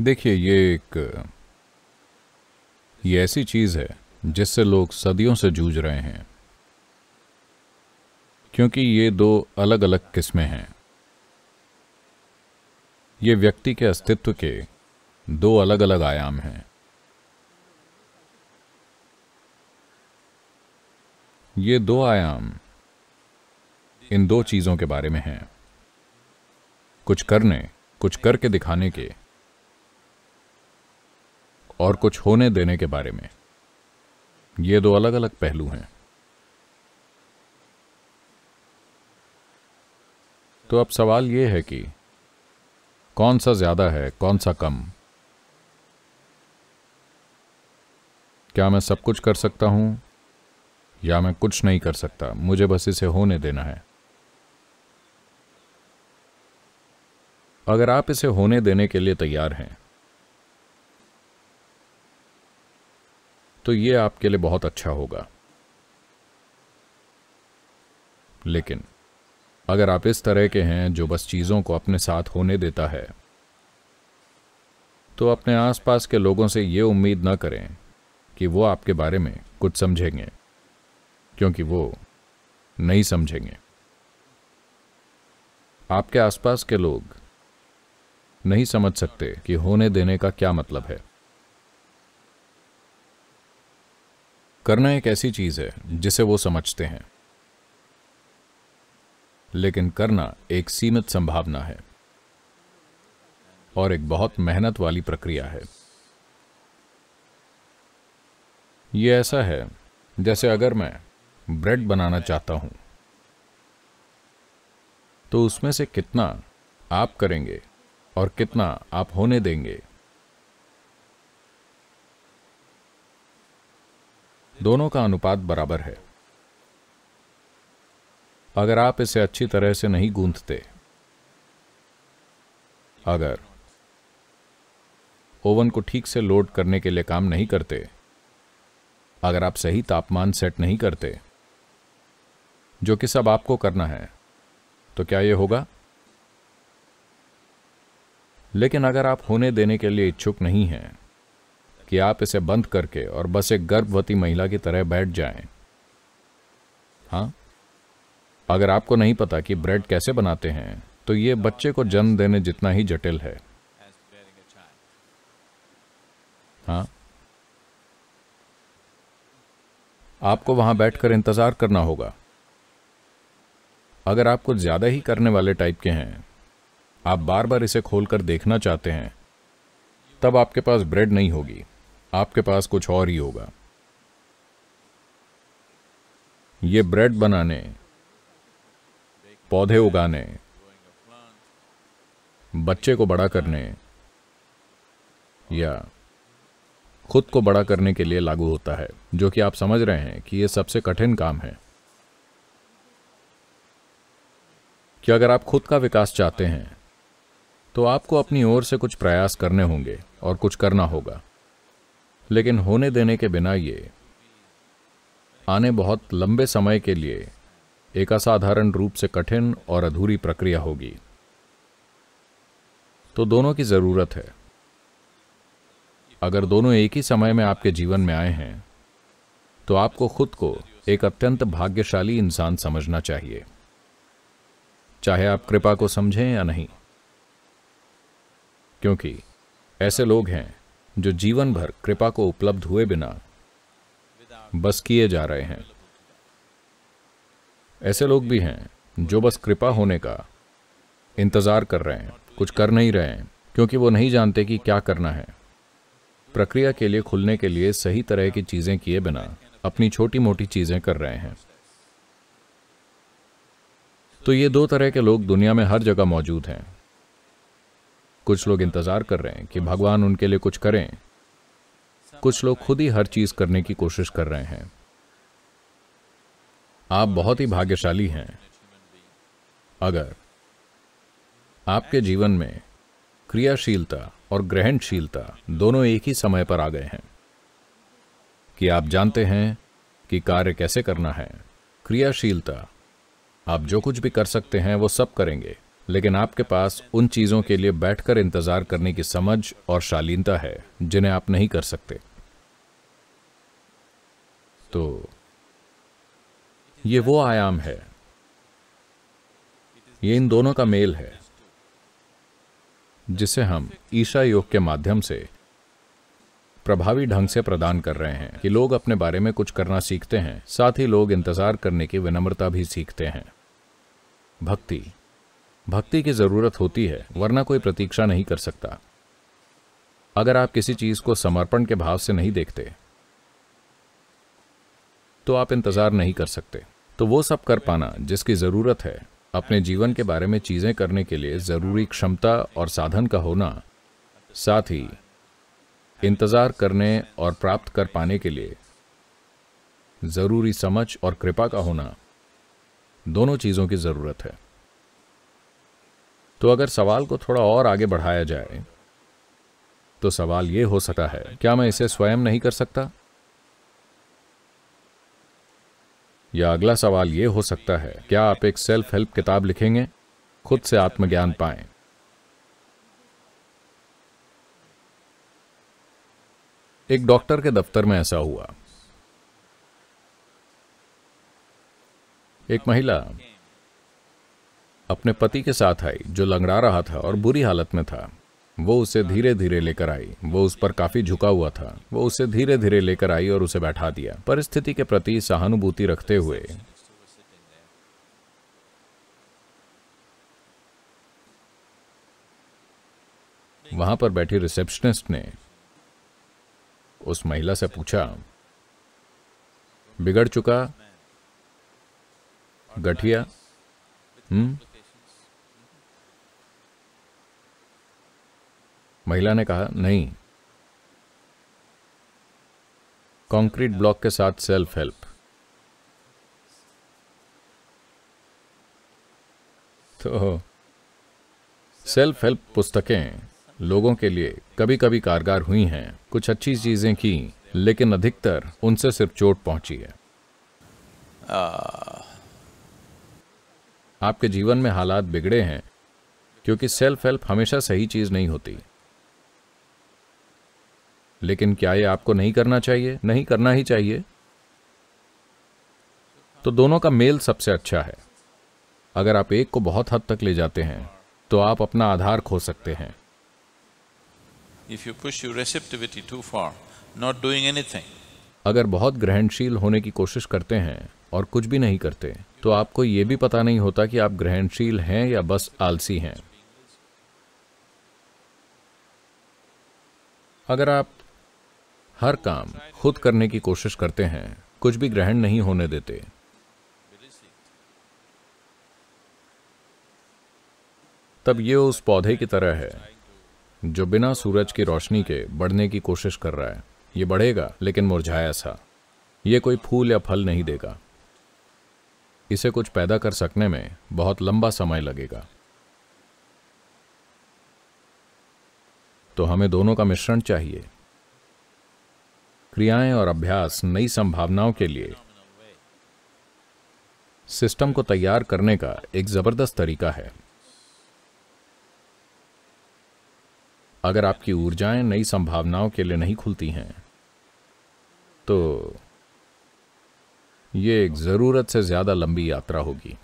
देखिए ये एक ये ऐसी चीज़ है जिससे लोग सदियों से जूझ रहे हैं क्योंकि ये दो अलग अलग किस्में हैं ये व्यक्ति के अस्तित्व के दो अलग अलग आयाम हैं ये दो आयाम इन दो चीज़ों के बारे में हैं कुछ करने कुछ करके दिखाने के और कुछ होने देने के बारे में ये दो अलग अलग पहलू हैं तो अब सवाल ये है कि कौन सा ज्यादा है कौन सा कम क्या मैं सब कुछ कर सकता हूं या मैं कुछ नहीं कर सकता मुझे बस इसे होने देना है अगर आप इसे होने देने के लिए तैयार हैं तो ये आपके लिए बहुत अच्छा होगा लेकिन अगर आप इस तरह के हैं जो बस चीज़ों को अपने साथ होने देता है तो अपने आसपास के लोगों से ये उम्मीद न करें कि वो आपके बारे में कुछ समझेंगे क्योंकि वो नहीं समझेंगे आपके आसपास के लोग नहीं समझ सकते कि होने देने का क्या मतलब है करना एक ऐसी चीज है जिसे वो समझते हैं लेकिन करना एक सीमित संभावना है और एक बहुत मेहनत वाली प्रक्रिया है ये ऐसा है जैसे अगर मैं ब्रेड बनाना चाहता हूं तो उसमें से कितना आप करेंगे और कितना आप होने देंगे दोनों का अनुपात बराबर है अगर आप इसे अच्छी तरह से नहीं गूंथते अगर ओवन को ठीक से लोड करने के लिए काम नहीं करते अगर आप सही तापमान सेट नहीं करते जो कि सब आपको करना है तो क्या यह होगा लेकिन अगर आप होने देने के लिए इच्छुक नहीं हैं कि आप इसे बंद करके और बस एक गर्भवती महिला की तरह बैठ जाएं। हाँ अगर आपको नहीं पता कि ब्रेड कैसे बनाते हैं तो ये बच्चे को जन्म देने जितना ही जटिल है हाँ आपको वहां बैठकर इंतजार करना होगा अगर आप कुछ ज्यादा ही करने वाले टाइप के हैं आप बार बार इसे खोलकर देखना चाहते हैं तब आपके पास ब्रेड नहीं होगी आपके पास कुछ और ही होगा ये ब्रेड बनाने पौधे उगाने बच्चे को बड़ा करने या खुद को बड़ा करने के लिए लागू होता है जो कि आप समझ रहे हैं कि यह सबसे कठिन काम है कि अगर आप खुद का विकास चाहते हैं तो आपको अपनी ओर से कुछ प्रयास करने होंगे और कुछ करना होगा लेकिन होने देने के बिना ये आने बहुत लंबे समय के लिए एक असाधारण रूप से कठिन और अधूरी प्रक्रिया होगी तो दोनों की जरूरत है अगर दोनों एक ही समय में आपके जीवन में आए हैं तो आपको खुद को एक अत्यंत भाग्यशाली इंसान समझना चाहिए चाहे आप कृपा को समझें या नहीं क्योंकि ऐसे लोग हैं जो जीवन भर कृपा को उपलब्ध हुए बिना बस किए जा रहे हैं ऐसे लोग भी हैं जो बस कृपा होने का इंतजार कर रहे हैं कुछ कर नहीं रहे हैं क्योंकि वो नहीं जानते कि क्या करना है प्रक्रिया के लिए खुलने के लिए सही तरह की चीजें किए बिना अपनी छोटी मोटी चीजें कर रहे हैं तो ये दो तरह के लोग दुनिया में हर जगह मौजूद हैं कुछ लोग इंतज़ार कर रहे हैं कि भगवान उनके लिए कुछ करें कुछ लोग खुद ही हर चीज़ करने की कोशिश कर रहे हैं आप बहुत ही भाग्यशाली हैं अगर आपके जीवन में क्रियाशीलता और ग्रहणशीलता दोनों एक ही समय पर आ गए हैं कि आप जानते हैं कि कार्य कैसे करना है क्रियाशीलता आप जो कुछ भी कर सकते हैं वो सब करेंगे लेकिन आपके पास उन चीज़ों के लिए बैठकर इंतज़ार करने की समझ और शालीनता है जिन्हें आप नहीं कर सकते तो ये वो आयाम है ये इन दोनों का मेल है जिसे हम ईशा योग के माध्यम से प्रभावी ढंग से प्रदान कर रहे हैं कि लोग अपने बारे में कुछ करना सीखते हैं साथ ही लोग इंतजार करने की विनम्रता भी सीखते हैं भक्ति भक्ति की ज़रूरत होती है वरना कोई प्रतीक्षा नहीं कर सकता अगर आप किसी चीज़ को समर्पण के भाव से नहीं देखते तो आप इंतज़ार नहीं कर सकते तो वो सब कर पाना जिसकी ज़रूरत है अपने जीवन के बारे में चीज़ें करने के लिए ज़रूरी क्षमता और साधन का होना साथ ही इंतज़ार करने और प्राप्त कर पाने के लिए ज़रूरी समझ और कृपा का होना दोनों चीज़ों की ज़रूरत है तो अगर सवाल को थोड़ा और आगे बढ़ाया जाए तो सवाल यह हो सकता है क्या मैं इसे स्वयं नहीं कर सकता या अगला सवाल यह हो सकता है क्या आप एक सेल्फ हेल्प किताब लिखेंगे खुद से आत्मज्ञान पाए एक डॉक्टर के दफ्तर में ऐसा हुआ एक महिला अपने पति के साथ आई जो लंगड़ा रहा था और बुरी हालत में था वो उसे धीरे धीरे लेकर आई वो उस पर काफी झुका हुआ था वो उसे धीरे धीरे लेकर आई और उसे बैठा दिया परिस्थिति के प्रति सहानुभूति रखते हुए वहां पर बैठी रिसेप्शनिस्ट ने उस महिला से पूछा बिगड़ चुका गठिया हम्म महिला ने कहा नहीं कंक्रीट ब्लॉक के साथ सेल्फ हेल्प तो सेल्फ हेल्प पुस्तकें लोगों के लिए कभी कभी कारगर हुई हैं कुछ अच्छी चीजें की लेकिन अधिकतर उनसे सिर्फ चोट पहुंची है आपके जीवन में हालात बिगड़े हैं क्योंकि सेल्फ हेल्प हमेशा सही चीज नहीं होती लेकिन क्या ये आपको नहीं करना चाहिए नहीं करना ही चाहिए तो दोनों का मेल सबसे अच्छा है अगर आप एक को बहुत हद तक ले जाते हैं तो आप अपना आधार खो सकते हैं if you push to not doing anything अगर बहुत ग्रहणशील होने की कोशिश करते हैं और कुछ भी नहीं करते तो आपको ये भी पता नहीं होता कि आप ग्रहणशील हैं या बस आलसी हैं अगर आप हर काम खुद करने की कोशिश करते हैं कुछ भी ग्रहण नहीं होने देते तब ये उस पौधे की तरह है जो बिना सूरज की रोशनी के बढ़ने की कोशिश कर रहा है ये बढ़ेगा लेकिन मुरझाया सा ये कोई फूल या फल नहीं देगा इसे कुछ पैदा कर सकने में बहुत लंबा समय लगेगा तो हमें दोनों का मिश्रण चाहिए क्रियाएं और अभ्यास नई संभावनाओं के लिए सिस्टम को तैयार करने का एक जबरदस्त तरीका है अगर आपकी ऊर्जाएं नई संभावनाओं के लिए नहीं खुलती हैं तो ये एक जरूरत से ज्यादा लंबी यात्रा होगी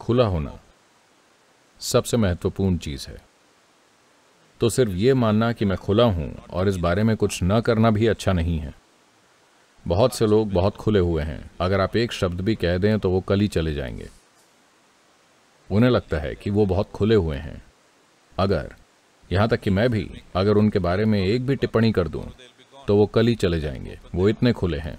खुला होना सबसे महत्वपूर्ण चीज़ है तो सिर्फ ये मानना कि मैं खुला हूं और इस बारे में कुछ न करना भी अच्छा नहीं है बहुत से लोग बहुत खुले हुए हैं अगर आप एक शब्द भी कह दें तो वो कल ही चले जाएंगे उन्हें लगता है कि वो बहुत खुले हुए हैं अगर यहां तक कि मैं भी अगर उनके बारे में एक भी टिप्पणी कर दूं तो वो कल ही चले जाएंगे वो इतने खुले हैं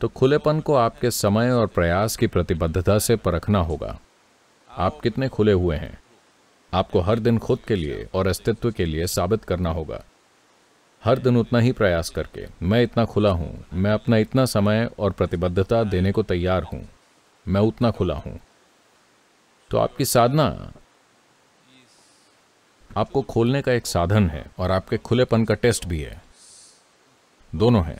तो खुलेपन को आपके समय और प्रयास की प्रतिबद्धता से परखना होगा आप कितने खुले हुए हैं आपको हर दिन खुद के लिए और अस्तित्व के लिए साबित करना होगा हर दिन उतना ही प्रयास करके मैं इतना खुला हूं मैं अपना इतना समय और प्रतिबद्धता देने को तैयार हूं मैं उतना खुला हूं तो आपकी साधना आपको खोलने का एक साधन है और आपके खुलेपन का टेस्ट भी है दोनों हैं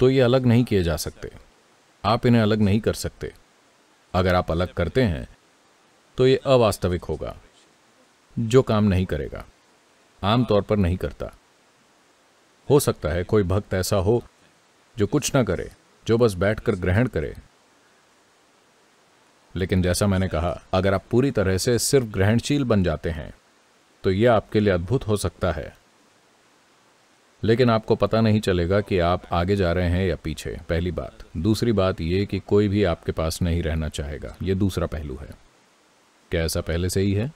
तो ये अलग नहीं किए जा सकते आप इन्हें अलग नहीं कर सकते अगर आप अलग करते हैं तो ये अवास्तविक होगा जो काम नहीं करेगा आमतौर पर नहीं करता हो सकता है कोई भक्त ऐसा हो जो कुछ ना करे जो बस बैठकर ग्रहण करे लेकिन जैसा मैंने कहा अगर आप पूरी तरह से सिर्फ ग्रहणशील बन जाते हैं तो यह आपके लिए अद्भुत हो सकता है लेकिन आपको पता नहीं चलेगा कि आप आगे जा रहे हैं या पीछे पहली बात दूसरी बात ये कि कोई भी आपके पास नहीं रहना चाहेगा ये दूसरा पहलू है क्या ऐसा पहले से ही है